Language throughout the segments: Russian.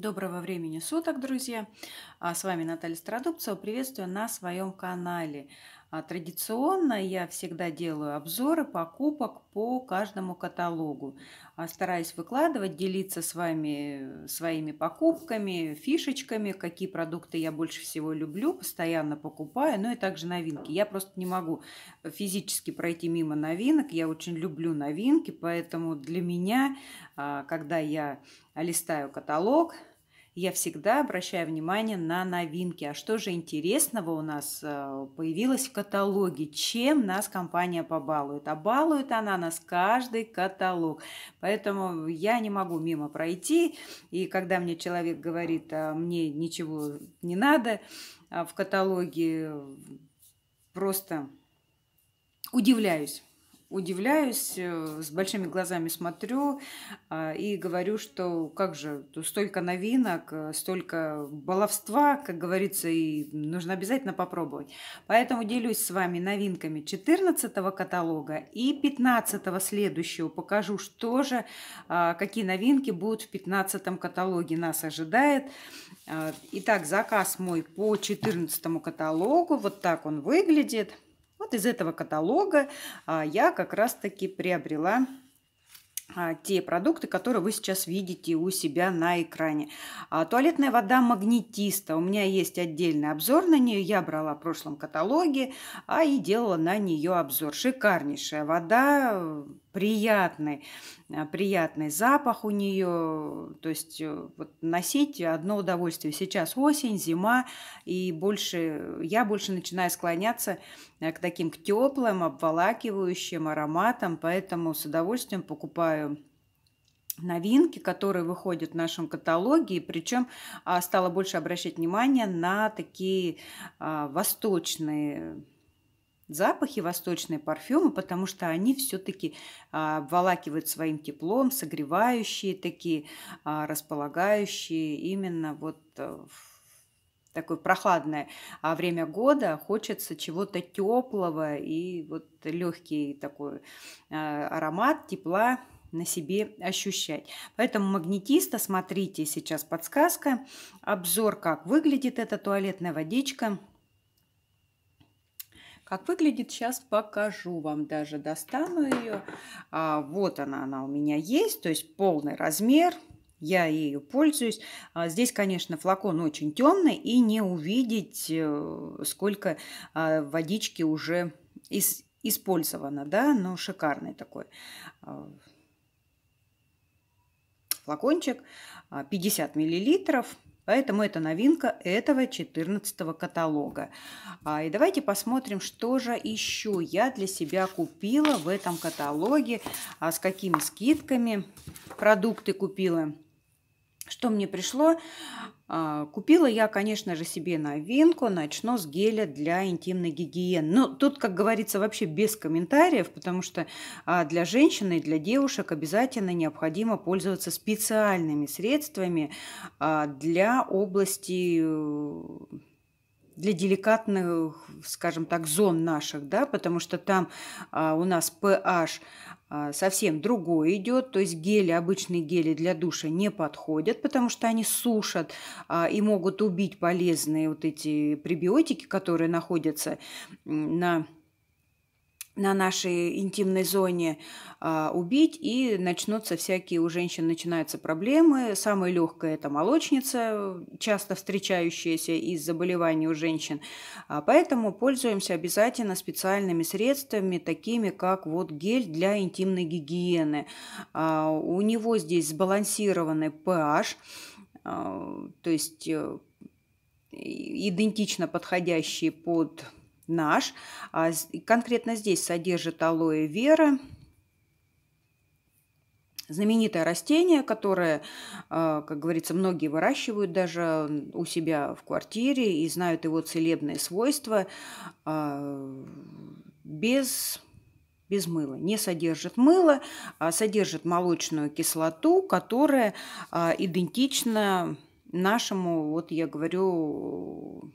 Доброго времени суток, друзья! А, с вами Наталья Стародубцева. Приветствую на своем канале. А, традиционно я всегда делаю обзоры покупок по каждому каталогу. А, стараюсь выкладывать, делиться с вами своими покупками, фишечками, какие продукты я больше всего люблю, постоянно покупаю, ну и также новинки. Я просто не могу физически пройти мимо новинок, я очень люблю новинки, поэтому для меня, а, когда я листаю каталог, я всегда обращаю внимание на новинки. А что же интересного у нас э, появилось в каталоге? Чем нас компания побалует? А балует она нас каждый каталог. Поэтому я не могу мимо пройти. И когда мне человек говорит, а мне ничего не надо а в каталоге, э, просто удивляюсь удивляюсь, э, с большими глазами смотрю а, и говорю, что как же, столько новинок, э, столько баловства, как говорится, и нужно обязательно попробовать. Поэтому делюсь с вами новинками 14 каталога и 15 следующего. Покажу, что же, а, какие новинки будут в 15 каталоге нас ожидает. А, итак, заказ мой по 14 каталогу. Вот так он выглядит. Вот из этого каталога а, я как раз-таки приобрела а, те продукты, которые вы сейчас видите у себя на экране. А, туалетная вода магнетиста. У меня есть отдельный обзор на нее. Я брала в прошлом каталоге, а и делала на нее обзор. Шикарнейшая вода приятный, э, приятный запах у нее. То есть э, вот, носить одно удовольствие. Сейчас осень, зима, и больше, я больше начинаю склоняться э, к таким к теплым, обволакивающим ароматам, поэтому с удовольствием покупаю новинки, которые выходят в нашем каталоге, и причем а, стала больше обращать внимание на такие а, восточные запахи восточные парфюмы, потому что они все-таки а, обволакивают своим теплом, согревающие такие, а, располагающие именно вот в э, такое прохладное а время года, хочется чего-то теплого и вот легкий такой э, аромат тепла на себе ощущать. Поэтому магнетиста, смотрите, сейчас подсказка, обзор, как выглядит эта туалетная водичка – как выглядит, сейчас покажу вам даже. Достану ее. А, вот она, она у меня есть. То есть полный размер. Я ею пользуюсь. А, здесь, конечно, флакон очень темный. И не увидеть, э, сколько а, водички уже из, использовано. Да? Но шикарный такой а, флакончик. 50 а, миллилитров. Поэтому это новинка этого 14 каталога. А, и давайте посмотрим, что же еще я для себя купила в этом каталоге, а с какими скидками продукты купила. Что мне пришло? А, купила я, конечно же, себе новинку «Начну с геля для интимной гигиены». Ну, тут, как говорится, вообще без комментариев, потому что а, для женщин и для девушек обязательно необходимо пользоваться специальными средствами а, для области э, для деликатных, скажем так, зон наших, да, потому что там у нас pH а, совсем другое идет, то есть гели, обычные гели для душа не подходят, потому что они сушат а, и могут убить полезные вот эти прибиотики, которые находятся на на нашей интимной зоне а, убить, и начнутся всякие, у женщин начинаются проблемы. Самая легкая это молочница, часто встречающаяся из заболеваний у женщин. А, поэтому пользуемся обязательно специальными средствами, такими как вот гель для интимной гигиены. А, у него здесь сбалансированный pH, а, то есть э, идентично подходящий под наш. А конкретно здесь содержит алоэ вера, знаменитое растение, которое, а, как говорится, многие выращивают даже у себя в квартире и знают его целебные свойства а, без без мыла, не содержит мыло, а содержит молочную кислоту, которая идентична нашему, вот я говорю,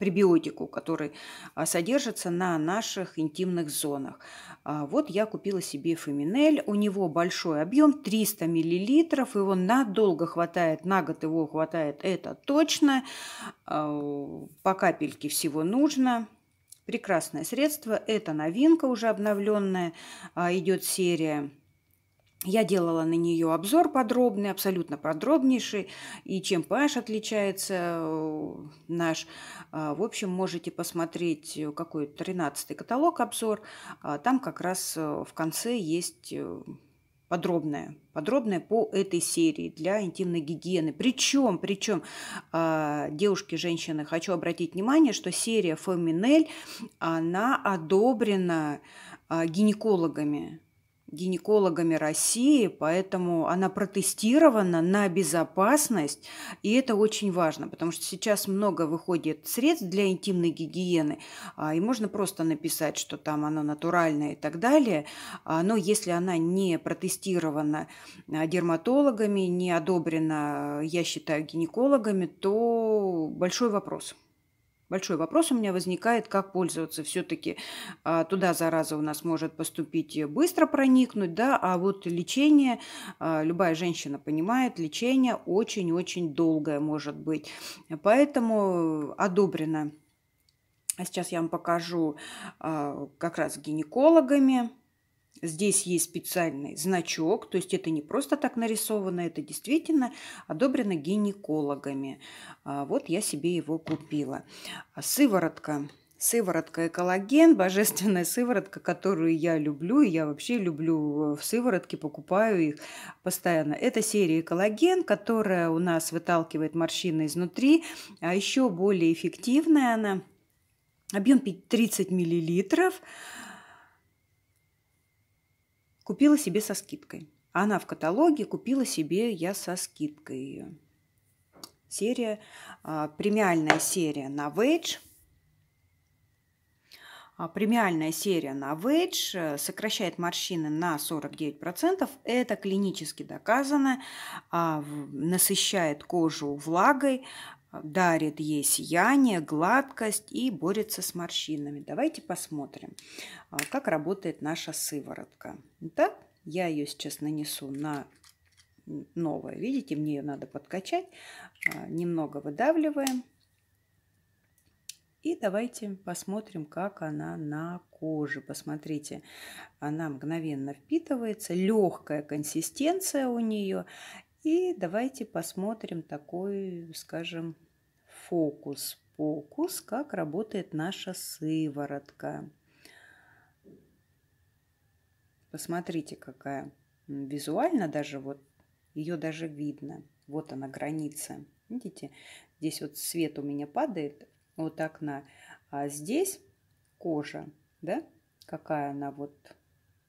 пребиотику, который а, содержится на наших интимных зонах. А, вот я купила себе феминель, у него большой объем, 300 мл, его надолго хватает, на год его хватает, это точно, а, по капельке всего нужно. Прекрасное средство, это новинка уже обновленная, идет серия я делала на нее обзор подробный, абсолютно подробнейший, и чем PH отличается э, наш. Э, в общем, можете посмотреть э, какой 13-й каталог обзор. А там как раз в конце есть подробное, подробное по этой серии для интимной гигиены. Причем, причем, девушки, женщины, хочу обратить внимание, что серия Фоминель, она одобрена гинекологами гинекологами России, поэтому она протестирована на безопасность, и это очень важно, потому что сейчас много выходит средств для интимной гигиены, а, и можно просто написать, что там оно натуральное и так далее, а, но если она не протестирована а, дерматологами, не одобрена, я считаю, гинекологами, то большой вопрос. Большой вопрос у меня возникает, как пользоваться. Все-таки а, туда зараза у нас может поступить и быстро проникнуть, да, а вот лечение, а, любая женщина понимает, лечение очень-очень долгое может быть. Поэтому э, одобрено. А сейчас я вам покажу а, как раз гинекологами Здесь есть специальный значок, то есть это не просто так нарисовано, это действительно одобрено гинекологами. А, вот я себе его купила. А сыворотка сыворотка и божественная сыворотка, которую я люблю, и я вообще люблю э, в сыворотке, покупаю их постоянно. Это серия коллаген, которая у нас выталкивает морщины изнутри, а еще более эффективная она. Объем 30 миллилитров. Купила себе со скидкой. Она в каталоге купила себе я со скидкой ее. Серия, а, премиальная серия на Вейдж. А, премиальная серия на Вейдж э, сокращает морщины на 49%. Это клинически доказано. А, насыщает кожу влагой, дарит ей сияние, гладкость и борется с морщинами. Давайте посмотрим, а, как работает наша сыворотка. Итак, я ее сейчас нанесу на новое. Видите, мне ее надо подкачать. А, немного выдавливаем. И давайте посмотрим, как она на коже. Посмотрите, она мгновенно впитывается, легкая консистенция у нее. И давайте посмотрим такой, скажем, фокус-покус, как работает наша сыворотка. Посмотрите, какая визуально даже вот ее даже видно. Вот она граница. Видите, здесь вот свет у меня падает от окна, а здесь кожа, да, какая она вот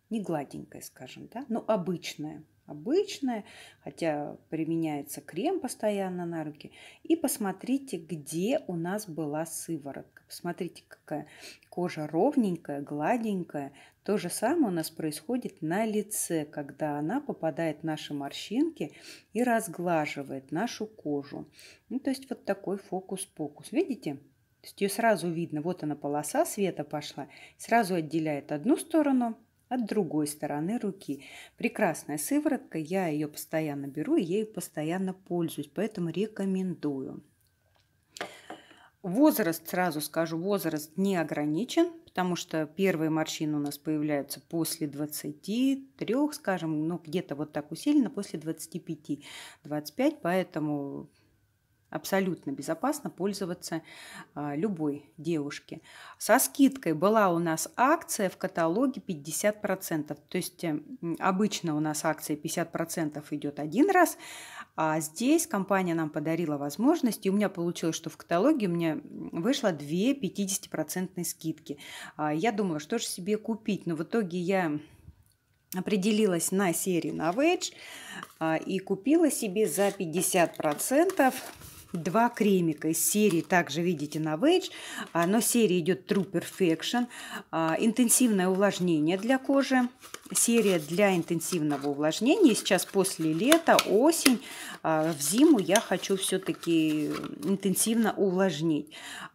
не гладенькая, скажем, да, но обычная обычное, хотя применяется крем постоянно на руки. И посмотрите, где у нас была сыворотка. Посмотрите, какая кожа ровненькая, гладенькая. То же самое у нас происходит на лице, когда она попадает в наши морщинки и разглаживает нашу кожу. Ну, то есть вот такой фокус-покус. Видите? То есть ее сразу видно, вот она полоса света пошла, сразу отделяет одну сторону – от другой стороны руки. Прекрасная сыворотка, я ее постоянно беру и ею постоянно пользуюсь, поэтому рекомендую. Возраст, сразу скажу, возраст не ограничен, потому что первые морщины у нас появляются после 23, скажем, ну где-то вот так усиленно, после 25-25, поэтому абсолютно безопасно пользоваться а, любой девушке. Со скидкой была у нас акция в каталоге 50%. То есть эм, обычно у нас акция 50% идет один раз, а здесь компания нам подарила возможность, и у меня получилось, что в каталоге у меня вышло 2 50% скидки. А, я думала, что же себе купить, но в итоге я определилась на серию на Novage а, и купила себе за 50% Два кремика из серии также видите на Veg, но серия идет True Perfection. А, интенсивное увлажнение для кожи. Серия для интенсивного увлажнения. сейчас после лета, осень, а, в зиму я хочу все-таки интенсивно увлажнить.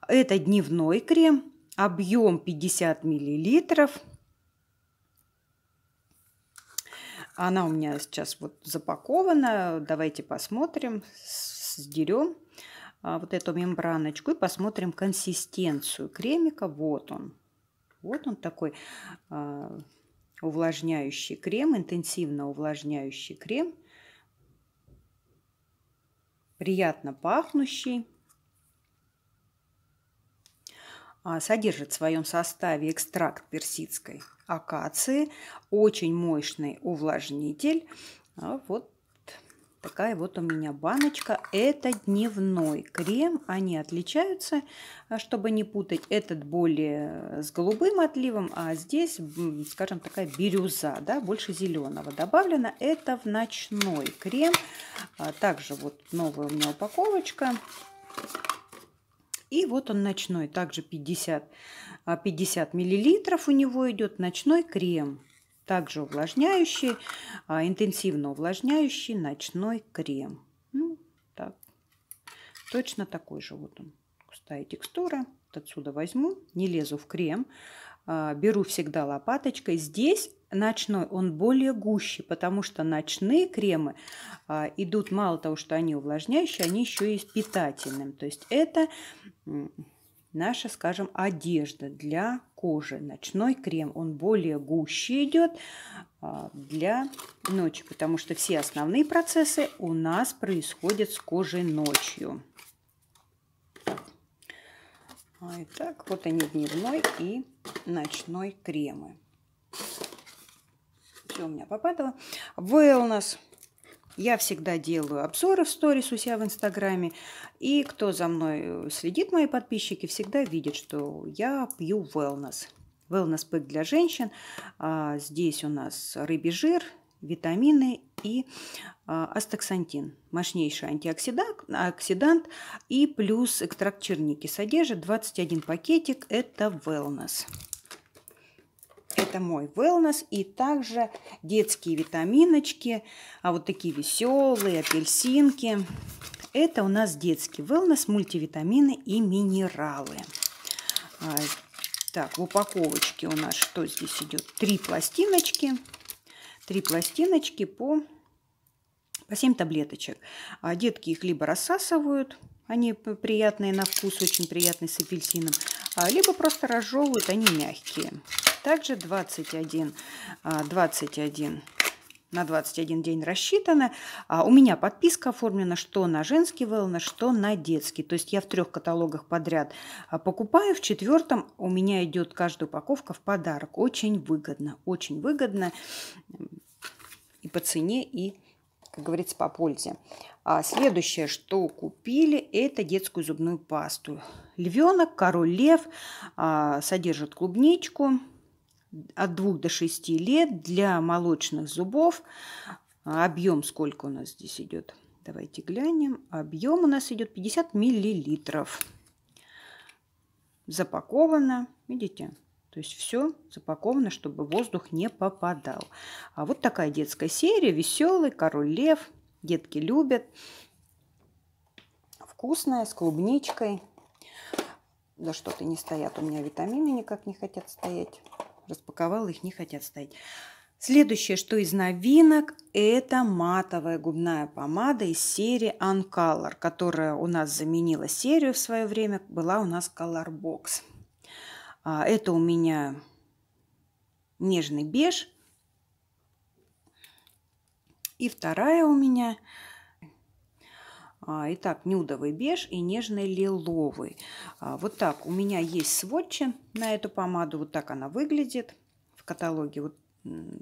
Это дневной крем, объем 50 миллилитров. Она у меня сейчас вот запакована. Давайте посмотрим, сдерем. А, вот эту мембраночку и посмотрим консистенцию кремика. Вот он. Вот он такой а, увлажняющий крем, интенсивно увлажняющий крем. Приятно пахнущий. А, содержит в своем составе экстракт персидской акации, очень мощный увлажнитель. Вот такая вот у меня баночка. Это дневной крем. Они отличаются, а чтобы не путать. Этот более с голубым отливом, а здесь, скажем, такая бирюза, да, больше зеленого добавлено. Это в ночной крем. А также вот новая у меня упаковочка. И вот он ночной, также 50, 50 а, миллилитров у него идет ночной крем. Также увлажняющий, а, интенсивно увлажняющий ночной крем. Ну, так. Точно такой же вот он. Густая текстура. Вот отсюда возьму, не лезу в крем. А, беру всегда лопаточкой. Здесь ночной, он более гуще, потому что ночные кремы а, идут мало того, что они увлажняющие, они еще и питательным. То есть это наша, скажем, одежда для кожи. Ночной крем, он более гуще идет а, для ночи, потому что все основные процессы у нас происходят с кожей ночью. А, итак, вот они дневной и ночной кремы. Все у меня попадало. Wellness. Я всегда делаю обзоры в сторис у себя в Инстаграме. И кто за мной э, следит, мои подписчики, всегда видят, что я пью wellness. Wellness пэк для женщин. А здесь у нас рыбий жир, витамины и а, астаксантин, мощнейший антиоксидант и плюс экстракт черники. Содержит 21 пакетик, это wellness. Это мой wellness и также детские витаминочки, а вот такие веселые апельсинки. Это у нас детский wellness, мультивитамины и минералы. А, так, в упаковочке у нас что здесь идет? Три пластиночки. Три пластиночки по, по 7 таблеточек. А детки их либо рассасывают, они приятные на вкус, очень приятные с апельсином, а либо просто разжевывают, они мягкие также 21, 21 а, на 21 день рассчитано А у меня подписка оформлена что на женский wellness, что на детский. То есть я в трех каталогах подряд а, покупаю, в четвертом у меня идет каждая упаковка в подарок. Очень выгодно, очень выгодно и по цене, и, как говорится, по пользе. А следующее, что купили, это детскую зубную пасту. Львенок, король лев, а, содержит клубничку, от 2 до 6 лет для молочных зубов. Объем сколько у нас здесь идет? Давайте глянем. Объем у нас идет 50 миллилитров. Запаковано. Видите? То есть все запаковано, чтобы воздух не попадал. А вот такая детская серия. Веселый, король лев. Детки любят. Вкусная, с клубничкой. Да что-то не стоят. У меня витамины никак не хотят стоять. Распаковала их, не хотят стоять. Следующее, что из новинок, это матовая губная помада из серии Uncolor, которая у нас заменила серию в свое время, была у нас color box а, Это у меня нежный беж. И вторая у меня а, итак, нюдовый беж и нежный лиловый. А, вот так у меня есть сводчи на эту помаду. Вот так она выглядит в каталоге. Вот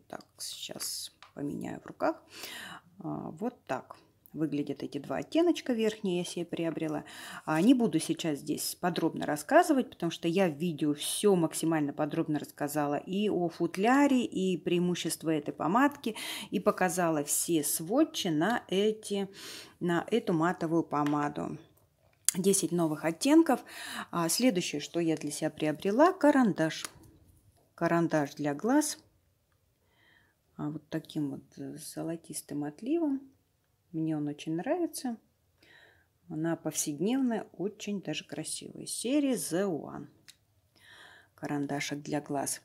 так сейчас поменяю в руках. А, вот так выглядят эти два оттеночка верхние, я себе приобрела. А Не буду сейчас здесь подробно рассказывать, потому что я в видео все максимально подробно рассказала и о футляре, и преимущества этой помадки, и показала все сводчи на, эти, на эту матовую помаду. 10 новых оттенков. А следующее, что я для себя приобрела, карандаш. Карандаш для глаз. А вот таким вот золотистым отливом. Мне он очень нравится. Она повседневная, очень даже красивая. Серия The One. Карандашик для глаз.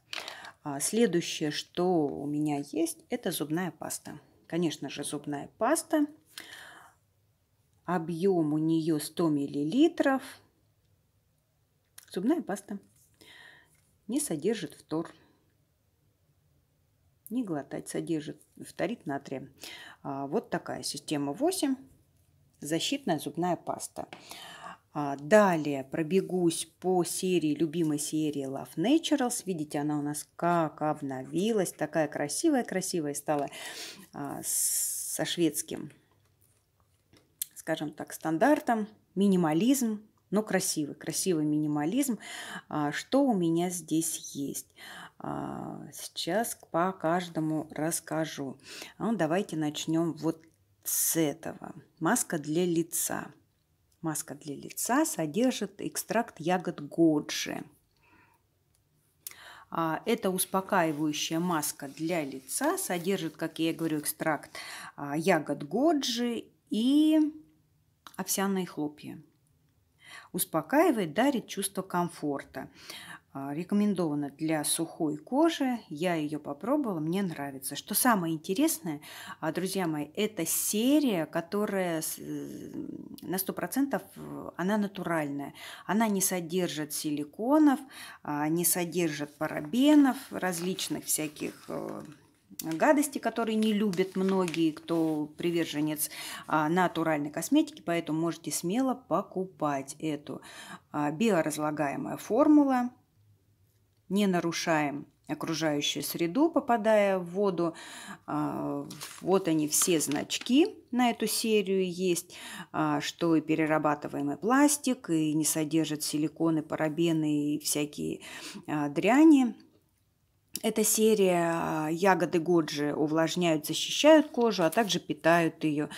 А следующее, что у меня есть, это зубная паста. Конечно же, зубная паста. Объем у нее 100 миллилитров. Зубная паста не содержит фтор не глотать, содержит фторид натрия. А, вот такая система 8. Защитная зубная паста. А, далее пробегусь по серии, любимой серии Love Naturals. Видите, она у нас как обновилась, такая красивая-красивая стала а, со шведским, скажем так, стандартом. Минимализм, но красивый, красивый минимализм. Что у меня здесь есть? А, сейчас по каждому расскажу. Ну, давайте начнем вот с этого. Маска для лица. Маска для лица содержит экстракт ягод годжи. А, это успокаивающая маска для лица, содержит, как я и говорю, экстракт а, ягод годжи и овсяные хлопья. Успокаивает, дарит чувство комфорта. А, рекомендована для сухой кожи. Я ее попробовала, мне нравится. Что самое интересное, а, друзья мои, это серия, которая на 100% она натуральная. Она не содержит силиконов, а, не содержит парабенов, различных всяких э, гадости, которые не любят многие, кто приверженец натуральной косметики, поэтому можете смело покупать эту биоразлагаемая формула не нарушаем окружающую среду, попадая в воду. А, вот они все значки на эту серию есть, а, что и перерабатываемый пластик, и не содержит силиконы, парабены и всякие а, дряни. Эта серия ягоды Годжи увлажняют, защищают кожу, а также питают ее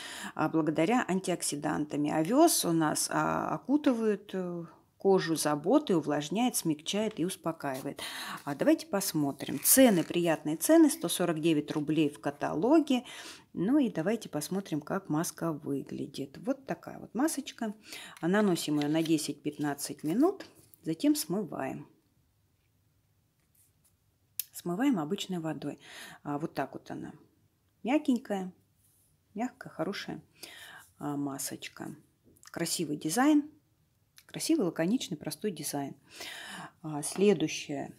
благодаря антиоксидантами. Овес у нас окутывают э, кожу заботы, увлажняет, смягчает и успокаивает. А давайте посмотрим. Цены, приятные цены, 149 рублей в каталоге. Ну и давайте посмотрим, как маска выглядит. Вот такая вот масочка. Наносим ее на 10-15 минут, затем смываем смываем обычной водой. А, вот так вот она. Мягенькая, мягкая, хорошая а, масочка. Красивый дизайн. Красивый, лаконичный, простой дизайн. А, следующее.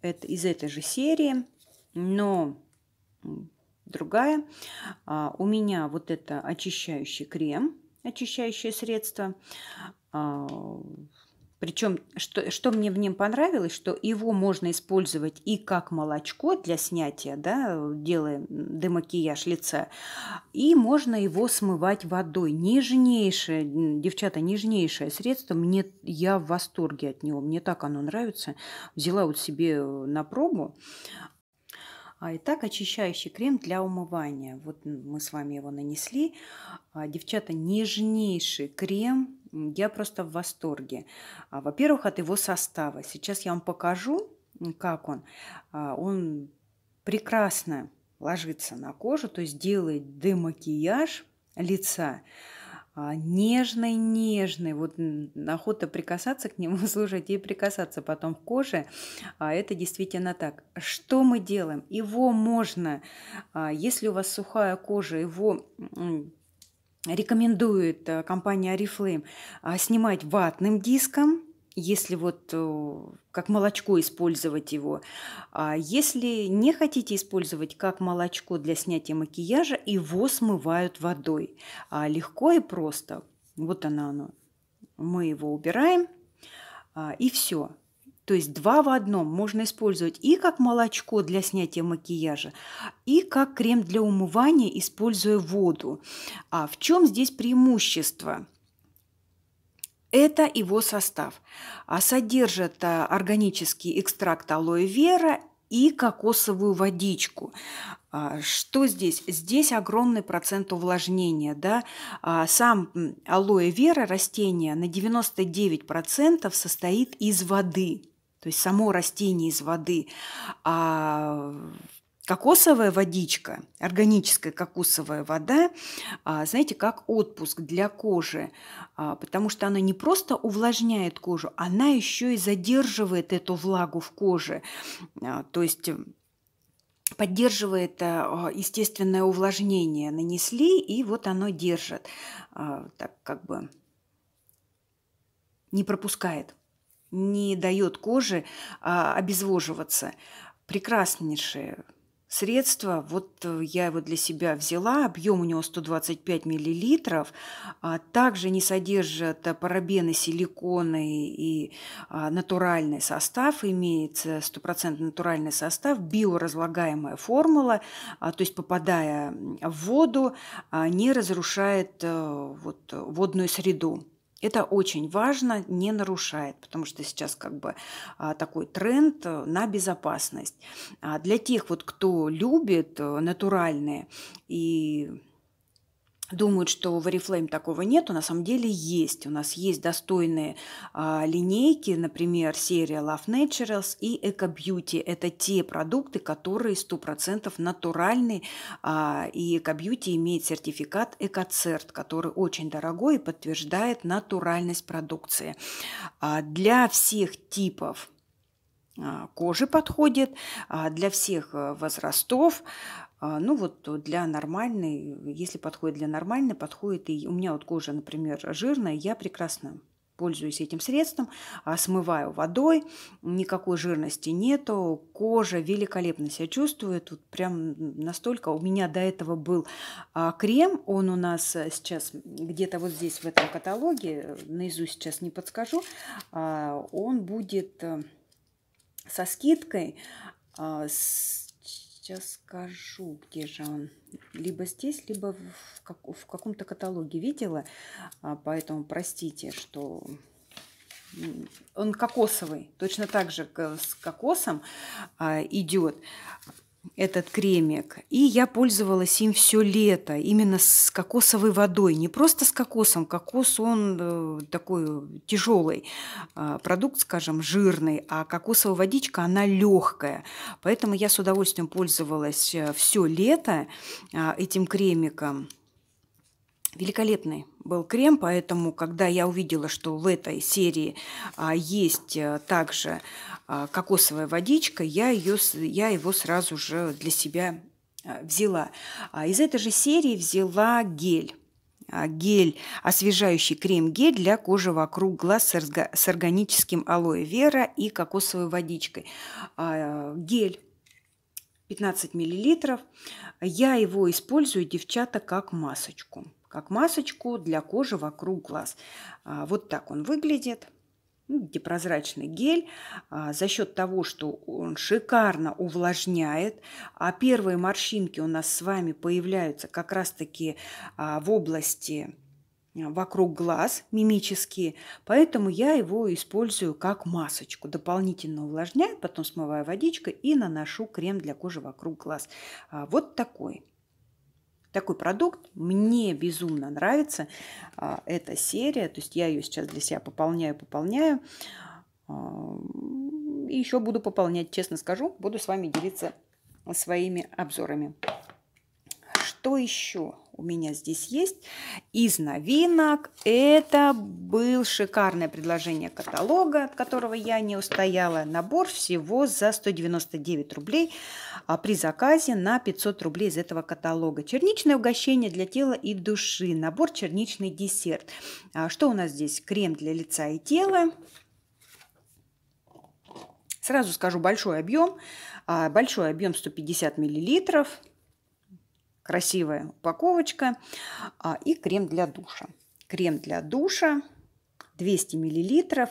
Это из этой же серии, но другая. А, у меня вот это очищающий крем, очищающее средство а, причем, что, что мне в нем понравилось, что его можно использовать и как молочко для снятия, да, делая демакияж лица, и можно его смывать водой. Нежнейшее, девчата, нежнейшее средство. Мне, я в восторге от него, мне так оно нравится. Взяла вот себе э, на пробу. А итак, очищающий крем для умывания. Вот мы с вами его нанесли. А, девчата, нежнейший крем я просто в восторге. А, во-первых, от его состава. Сейчас я вам покажу, как он. А, он прекрасно ложится на кожу, то есть делает демакияж лица а, нежный, нежный. Вот охота прикасаться к нему, слушать и прикасаться потом к коже. Это действительно так. Что мы делаем? Его можно, если у вас сухая кожа, его рекомендует э, компания Арифлейм снимать ватным диском, если вот э, как молочко использовать его. А если не хотите использовать как молочко для снятия макияжа, его смывают водой. А легко и просто. Вот она оно. Мы его убираем а, и все. То есть два в одном можно использовать и как молочко для снятия макияжа, и как крем для умывания, используя воду. А в чем здесь преимущество? Это его состав. А содержит а, органический экстракт алоэ вера и кокосовую водичку. А, что здесь? Здесь огромный процент увлажнения. Да? А, сам алоэ вера, растение, на 99% состоит из воды то есть само растение из воды. А кокосовая водичка, органическая кокосовая вода, а, знаете, как отпуск для кожи, а, потому что она не просто увлажняет кожу, она еще и задерживает эту влагу в коже. А, то есть э, поддерживает э, естественное увлажнение. Нанесли, и вот оно держит, так как бы не пропускает не дает коже а, обезвоживаться. Прекраснейшее средство. Вот э, я его для себя взяла. Объем у него 125 миллилитров. А, также не содержит э, парабены, силиконы и а, натуральный состав. Имеется стопроцентный натуральный состав, биоразлагаемая формула. А, то есть, попадая в воду, а, не разрушает э, вот, водную среду. Это очень важно, не нарушает, потому что сейчас как бы а, такой тренд э, на безопасность. А для тех вот, кто любит э, натуральные и думают, что в Oriflame такого нету, на самом деле есть. У нас есть достойные а, линейки, например, серия Love Naturals и Eco Beauty. Это те продукты, которые 100% натуральные, а, и Eco Beauty имеет сертификат Экоцерт, который очень дорогой и подтверждает натуральность продукции. А, для всех типов а, кожи подходит, а, для всех э, возрастов. А, ну вот э, для нормальной, если подходит для нормальной, подходит и у меня вот кожа, например, жирная, я прекрасно пользуюсь этим средством, а, смываю водой, никакой жирности нету, кожа великолепно себя чувствует, вот прям настолько. У меня до этого был а, крем, он у нас сейчас где-то вот здесь в этом каталоге, наизусть сейчас не подскажу, он будет э, со скидкой, с сейчас скажу, где же он. Либо здесь, либо в, как, в каком-то каталоге видела. А, поэтому простите, что он кокосовый. Точно так же с кокосом а, идет этот кремик. И я пользовалась им все лето, именно с кокосовой водой. Не просто с кокосом, кокос он э, такой тяжелый а, продукт, скажем, жирный, а кокосовая водичка, она легкая. Поэтому я с удовольствием пользовалась э, все лето а, этим кремиком. Великолепный был крем, поэтому, когда я увидела, что в этой серии а, есть а, также а, кокосовая водичка, я, ее, я его сразу же для себя а, взяла. А, из этой же серии взяла гель а, гель, освежающий крем-гель для кожи вокруг глаз с органическим алоэ вера и кокосовой водичкой. А, гель 15 миллилитров, Я его использую, девчата, как масочку как масочку для кожи вокруг глаз. А, вот так он выглядит непрозрачный ну, гель а, за счет того, что он шикарно увлажняет, а первые морщинки у нас с вами появляются как раз-таки а, в области вокруг глаз мимические, поэтому я его использую как масочку. Дополнительно увлажняю, потом смываю водичкой и наношу крем для кожи вокруг глаз. Вот такой такой продукт. Мне безумно нравится а, эта серия. То есть я ее сейчас для себя пополняю, пополняю. А, и еще буду пополнять, честно скажу. Буду с вами делиться своими обзорами. Что еще у меня здесь есть? Из новинок это был шикарное предложение каталога, от которого я не устояла. Набор всего за 199 рублей а при заказе на 500 рублей из этого каталога. Черничное угощение для тела и души. Набор черничный десерт. А что у нас здесь? Крем для лица и тела. Сразу скажу большой объем. А, большой объем 150 миллилитров красивая упаковочка а, и крем для душа. Крем для душа 200 миллилитров.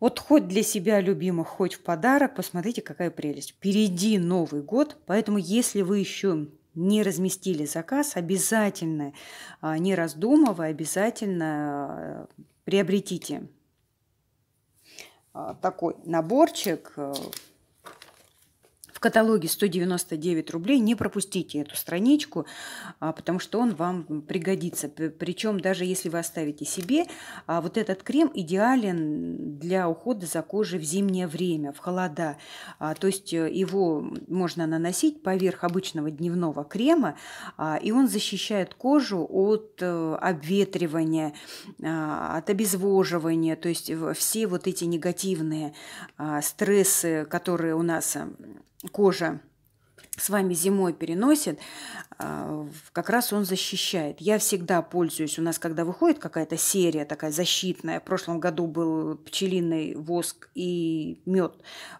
Вот хоть для себя любимых, хоть в подарок, посмотрите, какая прелесть. Впереди Новый год, поэтому если вы еще не разместили заказ, обязательно, а, не раздумывая, обязательно а, приобретите такой наборчик каталоге 199 рублей. Не пропустите эту страничку, а, потому что он вам пригодится. Причем даже если вы оставите себе, а, вот этот крем идеален для ухода за кожей в зимнее время, в холода. А, то есть э, его можно наносить поверх обычного дневного крема, и он защищает кожу от э, обветривания, от обезвоживания, то есть все вот эти негативные стрессы, которые у нас кожа с вами зимой переносит, а, как раз он защищает. Я всегда пользуюсь, у нас когда выходит какая-то серия такая защитная, в прошлом году был пчелиный воск и мед,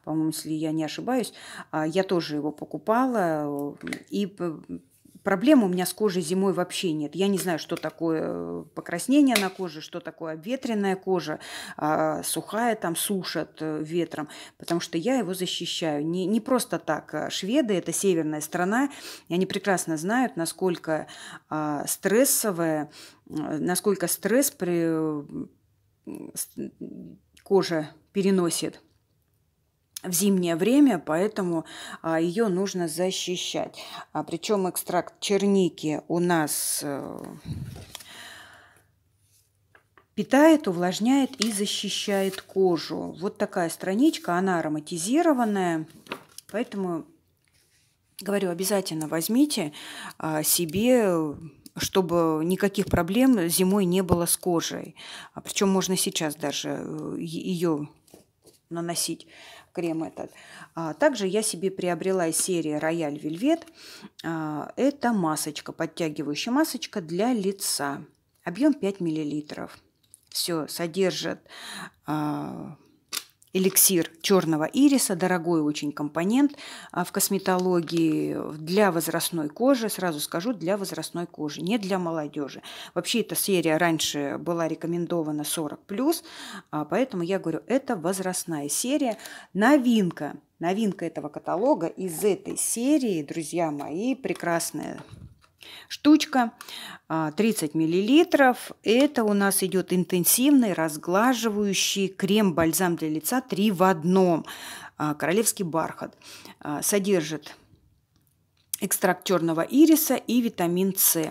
по-моему, если я не ошибаюсь, а, я тоже его покупала и проблем у меня с кожей зимой вообще нет. Я не знаю, что такое покраснение на коже, что такое обветренная кожа, а, сухая там сушат э, ветром, потому что я его защищаю. Не, не просто так. А, шведы – это северная страна, и они прекрасно знают, насколько а, стрессовая, э, насколько стресс при э, кожа переносит – в зимнее время, поэтому а, ее нужно защищать. А, Причем экстракт черники у нас э, питает, увлажняет и защищает кожу. Вот такая страничка, она ароматизированная, поэтому говорю, обязательно возьмите а, себе чтобы никаких проблем зимой не было с кожей. Причем можно сейчас даже ее э, наносить крем этот. А, также я себе приобрела из серии Royal Velvet. А, это масочка, подтягивающая масочка для лица. Объем 5 мл. Все содержит а, эликсир черного ириса, дорогой очень компонент а, в косметологии для возрастной кожи, сразу скажу, для возрастной кожи, не для молодежи. Вообще эта серия раньше была рекомендована 40+, а, поэтому я говорю, это возрастная серия. Новинка, новинка этого каталога из этой серии, друзья мои, прекрасная штучка, 30 а, мл. Это у нас идет интенсивный разглаживающий крем-бальзам для лица 3 в одном. А, королевский бархат. А, содержит экстракт черного ириса и витамин С.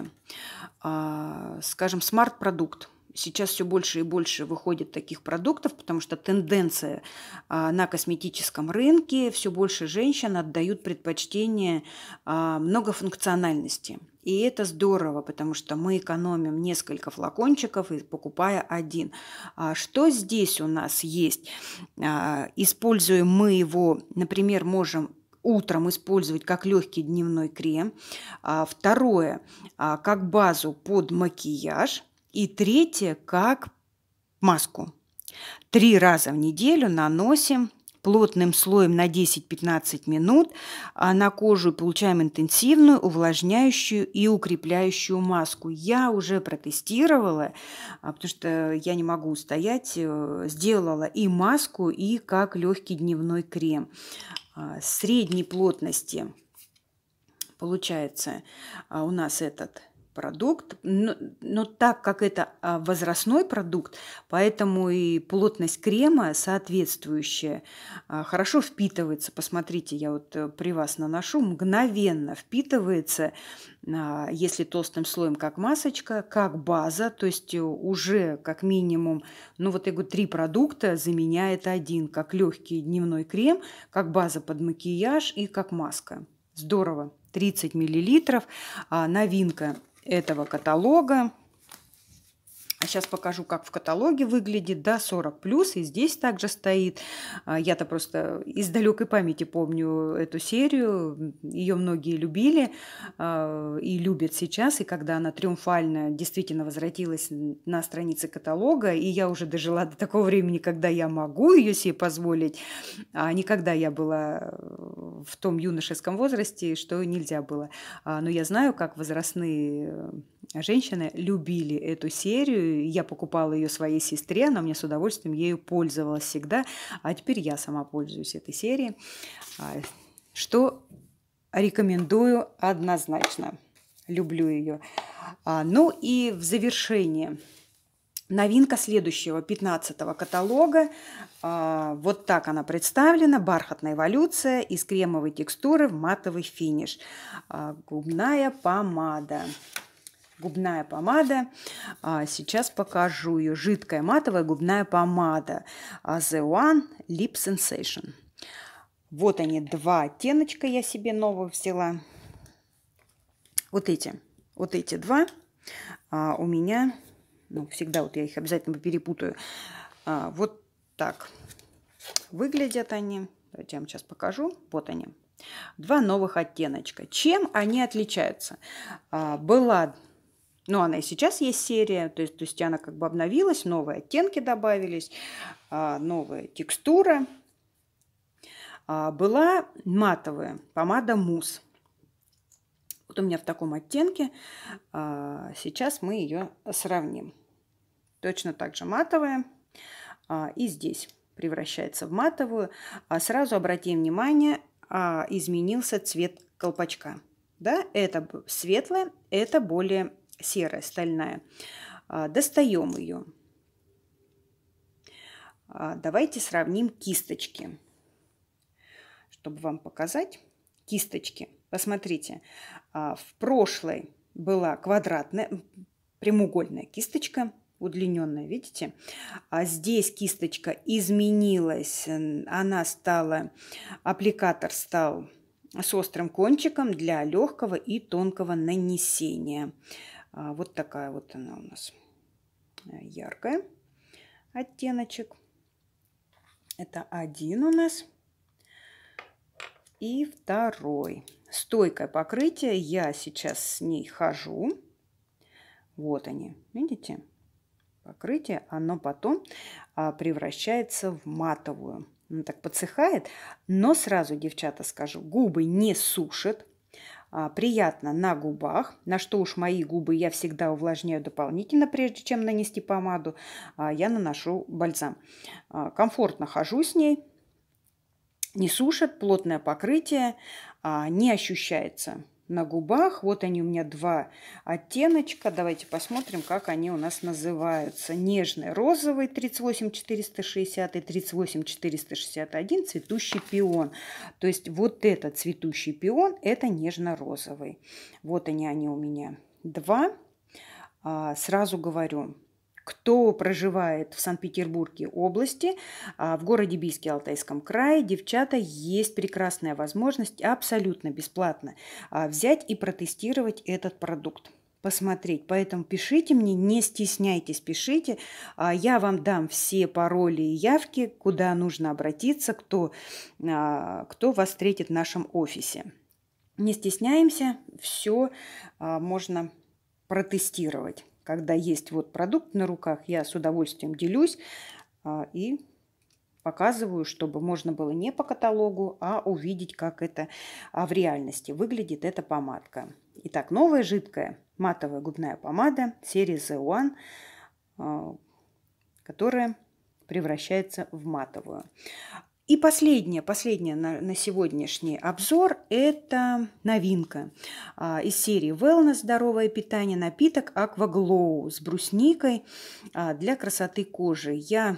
Скажем, смарт-продукт. Сейчас все больше и больше выходит таких продуктов, потому что тенденция а, на косметическом рынке, все больше женщин отдают предпочтение а, многофункциональности. И это здорово, потому что мы экономим несколько флакончиков, и покупая один. А что здесь у нас есть? А, используем мы его, например, можем утром использовать как легкий дневной крем. А, второе, как базу под макияж – и третье – как маску. Три раза в неделю наносим плотным слоем на 10-15 минут а, на кожу получаем интенсивную, увлажняющую и укрепляющую маску. Я уже протестировала, а, потому что я не могу устоять, э, сделала и маску, и как легкий дневной крем а, средней плотности. Получается у нас этот – продукт, но, но так как это а, возрастной продукт, поэтому и плотность крема соответствующая а, хорошо впитывается. Посмотрите, я вот э, при вас наношу, мгновенно впитывается, а, если толстым слоем, как масочка, как база, то есть э, уже как минимум, ну вот я говорю, три продукта заменяет один, как легкий дневной крем, как база под макияж и как маска. Здорово. 30 миллилитров. А, новинка этого каталога сейчас покажу, как в каталоге выглядит, да, 40 плюс, и здесь также стоит. А, я-то просто из далекой памяти помню эту серию, ее многие любили а, и любят сейчас, и когда она триумфально действительно возвратилась на страницы каталога, и я уже дожила до такого времени, когда я могу ее себе позволить, а никогда я была э, в том юношеском возрасте, что нельзя было. А, но я знаю, как возрастные э, женщины любили эту серию. Я покупала ее своей сестре, она мне с удовольствием ею пользовалась всегда. А теперь я сама пользуюсь этой серией. А, что рекомендую однозначно. Люблю ее. А, ну и в завершение. Новинка следующего 15-го каталога. А, вот так она представлена. Бархатная эволюция из кремовой текстуры в матовый финиш. Губная помада губная помада. А сейчас покажу ее. Жидкая матовая губная помада а, The One Lip Sensation. Вот они, два оттеночка я себе новых взяла. Вот эти, вот эти два а у меня, ну, всегда вот я их обязательно перепутаю. А, вот так выглядят они. Давайте я вам сейчас покажу. Вот они. Два новых оттеночка. Чем они отличаются? А, была ну, она и сейчас есть серия, то есть, то есть она как бы обновилась, новые оттенки добавились, а, новая текстура. А, была матовая помада мусс. Вот у меня в таком оттенке. А, сейчас мы ее сравним. Точно так же матовая. И здесь превращается в матовую. Сразу обратим внимание, изменился цвет колпачка. Да, это светлое, это более серая, стальная. А, Достаем ее. А, давайте сравним кисточки, чтобы вам показать. Кисточки. Посмотрите, а, в прошлой была квадратная, прямоугольная кисточка, удлиненная, видите? А здесь кисточка изменилась, она стала, аппликатор стал с острым кончиком для легкого и тонкого нанесения. А, вот такая вот она у нас э, яркая оттеночек. Это один у нас. И второй. Стойкое покрытие. Я сейчас с ней хожу. Вот они, видите? Покрытие, оно потом а, превращается в матовую. Она так подсыхает, но сразу, девчата, скажу, губы не сушит. А, приятно на губах, на что уж мои губы я всегда увлажняю дополнительно, прежде чем нанести помаду, а, я наношу бальзам. А, комфортно хожу с ней, не сушит, плотное покрытие, не ощущается на губах. Вот они у меня два оттеночка. Давайте посмотрим, как они у нас называются. Нежный розовый 38460 и 38461 цветущий пион. То есть вот этот цветущий пион это нежно-розовый. Вот они, они у меня два. А, сразу говорю, кто проживает в Санкт-Петербурге области, а, в городе Бийске Алтайском крае, девчата, есть прекрасная возможность абсолютно бесплатно а, взять и протестировать этот продукт посмотреть. Поэтому пишите мне, не стесняйтесь, пишите. А, я вам дам все пароли и явки, куда нужно обратиться, кто, кто вас встретит в нашем офисе. Не стесняемся, все можно протестировать когда есть вот продукт на руках, я с удовольствием делюсь а, и показываю, чтобы можно было не по каталогу, а увидеть, как это а, в реальности выглядит эта помадка. Итак, новая жидкая матовая губная помада серии The One, а, которая превращается в матовую. И последнее, последнее на, на сегодняшний обзор – это новинка а, из серии Wellness «Здоровое питание» напиток Aqua с брусникой а, для красоты кожи. Я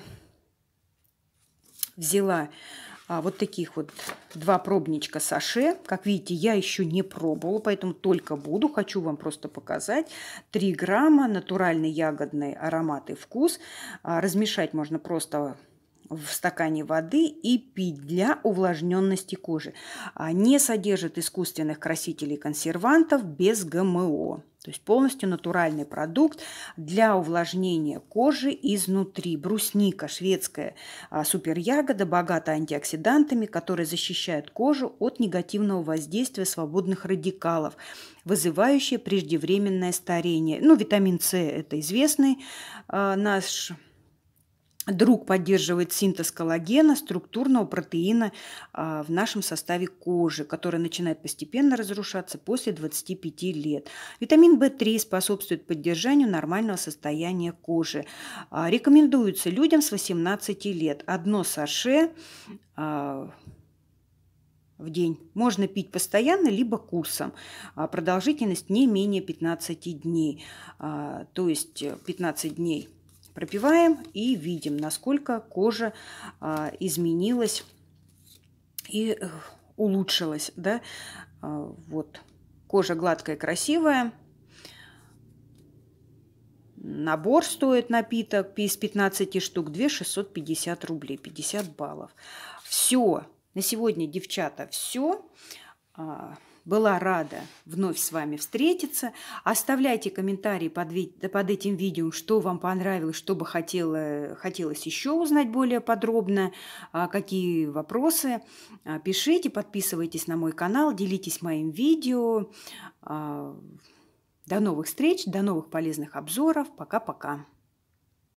взяла а, вот таких вот два пробничка саше. Как видите, я еще не пробовала, поэтому только буду. Хочу вам просто показать. 3 грамма, натуральный ягодный аромат и вкус. А, размешать можно просто в стакане воды и пить для увлажненности кожи. А, не содержит искусственных красителей и консервантов без ГМО. То есть полностью натуральный продукт для увлажнения кожи изнутри. Брусника, шведская а, суперягода, богата антиоксидантами, которые защищают кожу от негативного воздействия свободных радикалов, вызывающие преждевременное старение. Ну, витамин С – это известный а, наш Друг поддерживает синтез коллагена, структурного протеина а, в нашем составе кожи, который начинает постепенно разрушаться после 25 лет. Витамин В3 способствует поддержанию нормального состояния кожи. А, рекомендуется людям с 18 лет одно саше а, в день. Можно пить постоянно, либо курсом. Продолжительность не менее 15 дней. То есть 15 э, дней – Пропиваем и видим, насколько кожа а, изменилась и э, улучшилась. Да? А, вот. Кожа гладкая, красивая. Набор стоит напиток из 15 штук 2 650 рублей, 50 баллов. Все. На сегодня, девчата, все. А, была рада вновь с вами встретиться. Оставляйте комментарии под, под этим видео, что вам понравилось, что бы хотела, хотелось еще узнать более подробно, а, какие вопросы. А, пишите, подписывайтесь на мой канал, делитесь моим видео. А, до новых встреч, до новых полезных обзоров. Пока-пока.